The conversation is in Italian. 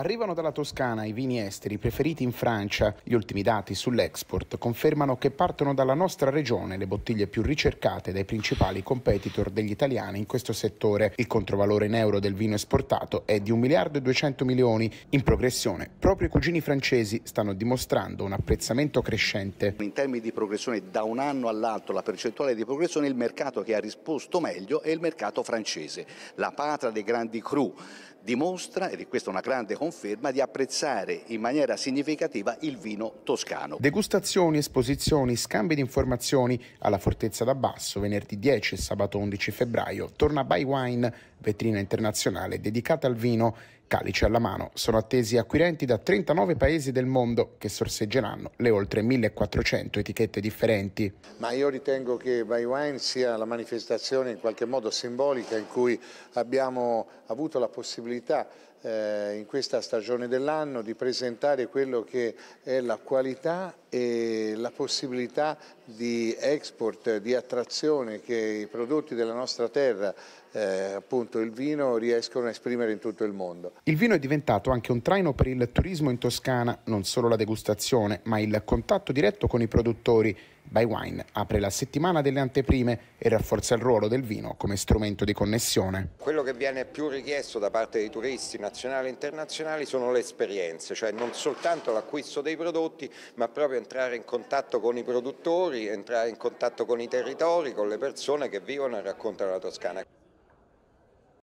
Arrivano dalla Toscana i vini esteri preferiti in Francia. Gli ultimi dati sull'export confermano che partono dalla nostra regione le bottiglie più ricercate dai principali competitor degli italiani in questo settore. Il controvalore in euro del vino esportato è di 1 miliardo e 200 milioni. In progressione, proprio i cugini francesi stanno dimostrando un apprezzamento crescente. In termini di progressione da un anno all'altro, la percentuale di progressione, il mercato che ha risposto meglio è il mercato francese. La patra dei grandi cru dimostra, e di questa è una grande conferenza, conferma di apprezzare in maniera significativa il vino toscano. Degustazioni, esposizioni, scambi di informazioni alla Fortezza d'Abbasso venerdì 10 e sabato 11 febbraio torna By Wine, vetrina internazionale dedicata al vino Calice alla mano, sono attesi acquirenti da 39 paesi del mondo che sorseggeranno le oltre 1400 etichette differenti. Ma io ritengo che By Wine sia la manifestazione in qualche modo simbolica in cui abbiamo avuto la possibilità eh, in questa stagione dell'anno di presentare quello che è la qualità e la possibilità di export, di attrazione che i prodotti della nostra terra, eh, appunto il vino, riescono a esprimere in tutto il mondo. Il vino è diventato anche un traino per il turismo in Toscana, non solo la degustazione, ma il contatto diretto con i produttori. By Wine apre la settimana delle anteprime e rafforza il ruolo del vino come strumento di connessione. Quello che viene più richiesto da parte dei turisti nazionali e internazionali sono le esperienze, cioè non soltanto l'acquisto dei prodotti, ma proprio entrare in contatto con i produttori, entrare in contatto con i territori, con le persone che vivono e raccontano la Toscana.